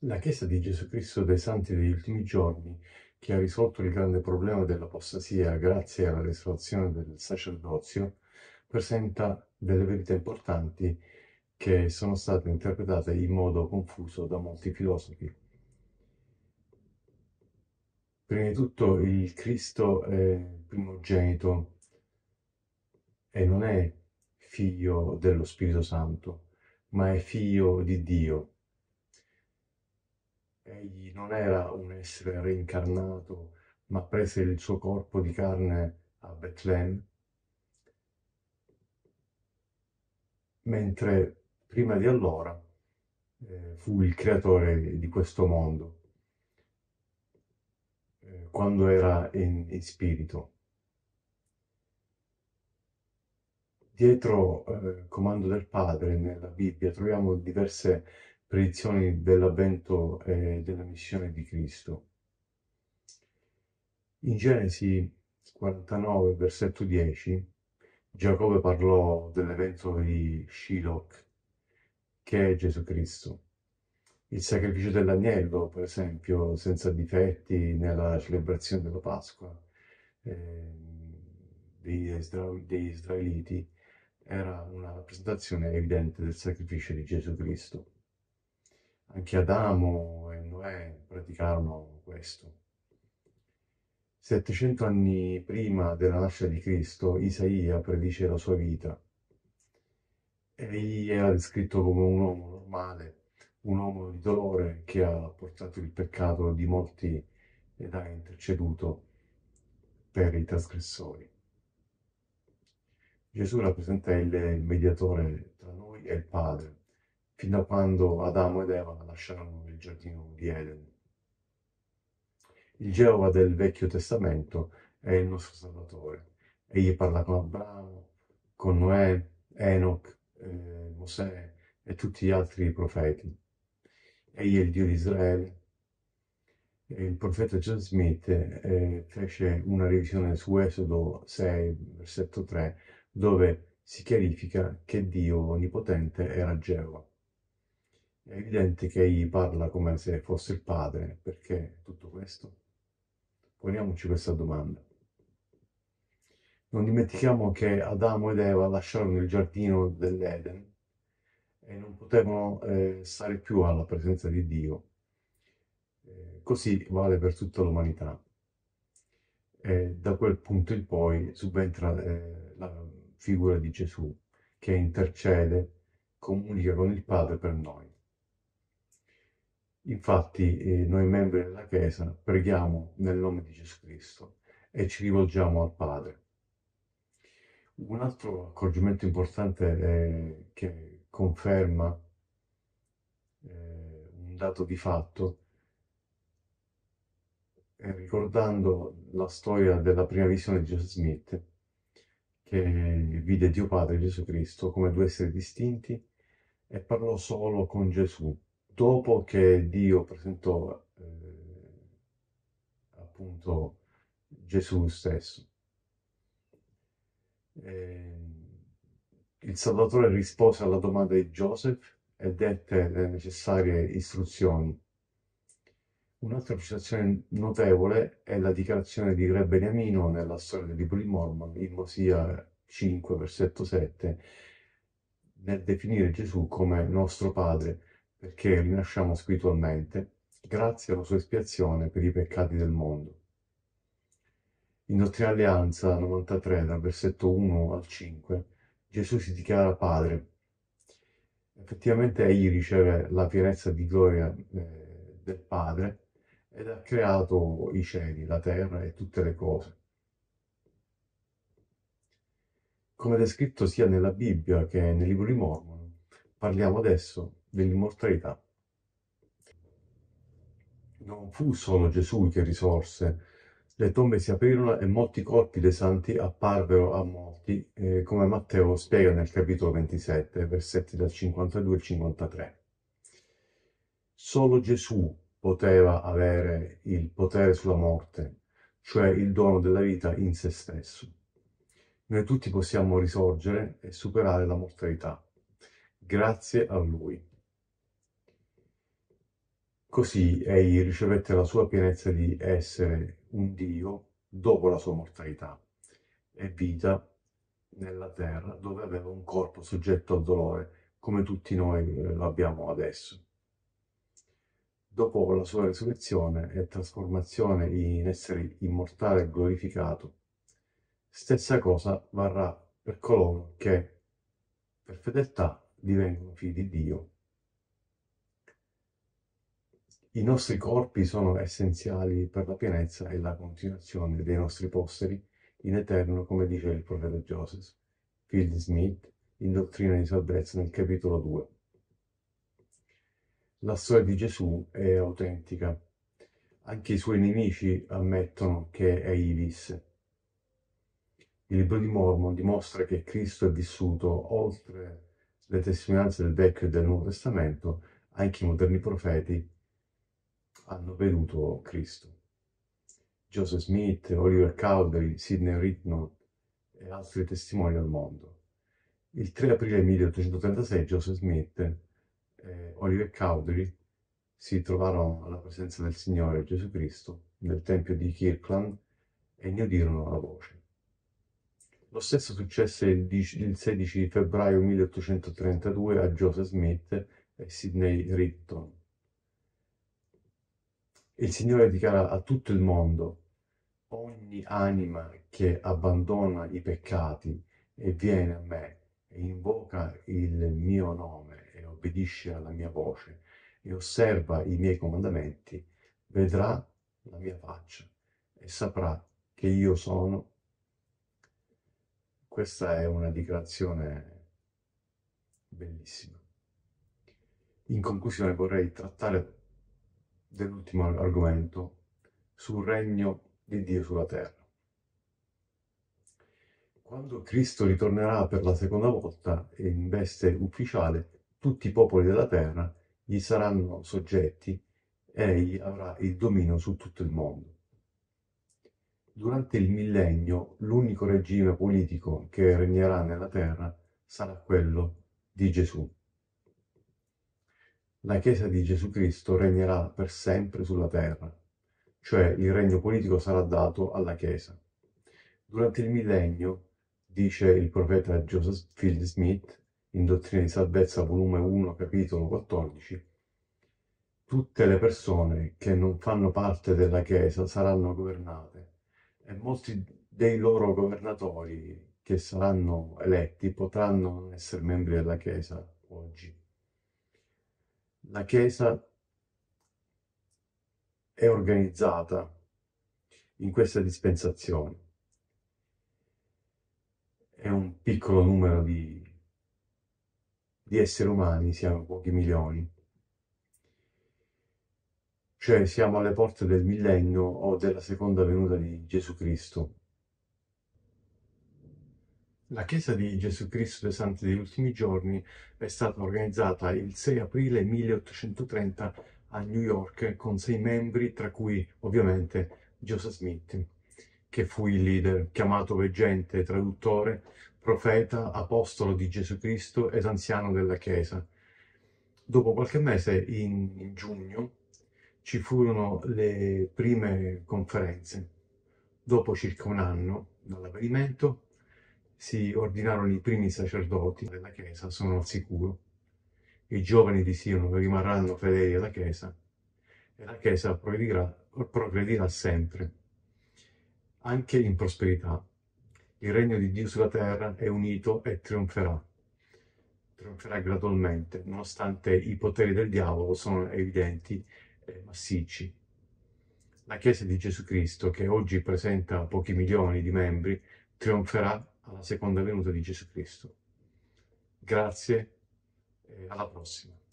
La Chiesa di Gesù Cristo dei Santi degli Ultimi Giorni, che ha risolto il grande problema dell'apostasia grazie alla restaurazione del sacerdozio, presenta delle verità importanti che sono state interpretate in modo confuso da molti filosofi. Prima di tutto il Cristo è primogenito e non è figlio dello Spirito Santo, ma è figlio di Dio egli non era un essere reincarnato, ma prese il suo corpo di carne a Betlem, mentre prima di allora eh, fu il creatore di questo mondo, eh, quando era in, in spirito. Dietro eh, comando del Padre nella Bibbia troviamo diverse predizioni dell'avvento e eh, della missione di Cristo. In Genesi 49, versetto 10, Giacobbe parlò dell'evento di Shiloh, che è Gesù Cristo. Il sacrificio dell'agnello, per esempio, senza difetti nella celebrazione della Pasqua eh, degli, degli Israeliti, era una rappresentazione evidente del sacrificio di Gesù Cristo. Anche Adamo e Noè praticarono questo. 700 anni prima della nascita di Cristo, Isaia predice la sua vita. Egli era descritto come un uomo normale, un uomo di dolore che ha portato il peccato di molti ed ha interceduto per i trasgressori. Gesù rappresenta il mediatore tra noi e il Padre, fino a quando Adamo ed Eva lasciarono il giardino di Eden. Il Geova del Vecchio Testamento è il nostro Salvatore. Egli parla con Abramo, con Noè, Enoch, eh, Mosè e tutti gli altri profeti. Egli è il Dio di Israele. E il profeta John Smith eh, fece una revisione su Esodo 6, versetto 3, dove si chiarifica che Dio Onnipotente era Geova. È evidente che egli parla come se fosse il padre, perché tutto questo? Poniamoci questa domanda. Non dimentichiamo che Adamo ed Eva lasciarono il giardino dell'Eden e non potevano eh, stare più alla presenza di Dio. Eh, così vale per tutta l'umanità. E da quel punto in poi subentra eh, la figura di Gesù che intercede, comunica con il Padre per noi. Infatti eh, noi membri della Chiesa preghiamo nel nome di Gesù Cristo e ci rivolgiamo al Padre. Un altro accorgimento importante eh, che conferma eh, un dato di fatto è eh, ricordando la storia della prima visione di Joseph Smith che vide Dio Padre Gesù Cristo come due esseri distinti e parlò solo con Gesù dopo che Dio presentò eh, appunto Gesù stesso. E eh, il Salvatore rispose alla domanda di Joseph e dette le necessarie istruzioni. Un'altra precisazione notevole è la dichiarazione di Re Beniamino nella storia del libro di Mormon, in Mosia 5, versetto 7, nel definire Gesù come nostro padre, perché rinasciamo spiritualmente grazie alla sua espiazione per i peccati del mondo. In Nostra Alleanza 93, dal versetto 1 al 5, Gesù si dichiara Padre. Effettivamente egli riceve la pienezza di gloria eh, del Padre ed ha creato i cieli, la terra e tutte le cose. Come descritto sia nella Bibbia che nel Libro di Mormon, parliamo adesso dell'immortalità. Non fu solo Gesù che risorse, le tombe si aprirono e molti corpi dei santi apparvero a molti, eh, come Matteo spiega nel capitolo 27, versetti dal 52 al 53. Solo Gesù poteva avere il potere sulla morte, cioè il dono della vita in se stesso. Noi tutti possiamo risorgere e superare la mortalità, grazie a Lui. Così egli ricevette la sua pienezza di essere un Dio dopo la sua mortalità e vita nella terra dove aveva un corpo soggetto al dolore come tutti noi eh, lo abbiamo adesso. Dopo la sua resurrezione e trasformazione in essere immortale e glorificato, stessa cosa varrà per coloro che per fedeltà divengono figli di Dio i nostri corpi sono essenziali per la pienezza e la continuazione dei nostri posteri in eterno, come dice il profeta Joseph. Field Smith, in Dottrina di Salvezza, nel capitolo 2. La storia di Gesù è autentica. Anche i suoi nemici ammettono che egli visse. Il libro di Mormon dimostra che Cristo è vissuto oltre le testimonianze del Vecchio e del Nuovo Testamento, anche i moderni profeti hanno veduto Cristo. Joseph Smith, Oliver Cowdery, Sidney Ritnon e altri testimoni al mondo. Il 3 aprile 1836 Joseph Smith e Oliver Cowdery si trovarono alla presenza del Signore Gesù Cristo nel Tempio di Kirkland e ne udirono la voce. Lo stesso successe il 16 febbraio 1832 a Joseph Smith e Sidney Ritton. Il Signore dichiara a tutto il mondo, ogni anima che abbandona i peccati e viene a me e invoca il mio nome e obbedisce alla mia voce e osserva i miei comandamenti, vedrà la mia faccia e saprà che io sono. Questa è una dichiarazione bellissima. In conclusione vorrei trattare dell'ultimo argomento sul regno di Dio sulla terra. Quando Cristo ritornerà per la seconda volta in veste ufficiale, tutti i popoli della terra gli saranno soggetti e egli avrà il dominio su tutto il mondo. Durante il millennio l'unico regime politico che regnerà nella terra sarà quello di Gesù. La Chiesa di Gesù Cristo regnerà per sempre sulla terra, cioè il regno politico sarà dato alla Chiesa. Durante il millennio, dice il profeta Joseph Field Smith, in Dottrina di Salvezza, volume 1, capitolo 14, tutte le persone che non fanno parte della Chiesa saranno governate e molti dei loro governatori che saranno eletti potranno essere membri della Chiesa oggi la Chiesa è organizzata in questa dispensazione. È un piccolo numero di, di esseri umani, siamo pochi milioni. Cioè siamo alle porte del millennio o della seconda venuta di Gesù Cristo. La Chiesa di Gesù Cristo dei Santi degli Ultimi Giorni è stata organizzata il 6 aprile 1830 a New York con sei membri, tra cui ovviamente Joseph Smith, che fu il leader, chiamato veggente, traduttore, profeta, apostolo di Gesù Cristo ed anziano della Chiesa. Dopo qualche mese, in giugno, ci furono le prime conferenze. Dopo circa un anno dall'avvenimento, si ordinarono i primi sacerdoti della Chiesa, sono al sicuro. I giovani di Sion rimarranno fedeli alla Chiesa e la Chiesa progredirà, progredirà sempre, anche in prosperità. Il regno di Dio sulla terra è unito e trionferà. Trionferà gradualmente, nonostante i poteri del diavolo sono evidenti e massicci. La Chiesa di Gesù Cristo, che oggi presenta pochi milioni di membri, trionferà alla seconda venuta di Gesù Cristo. Grazie e alla prossima.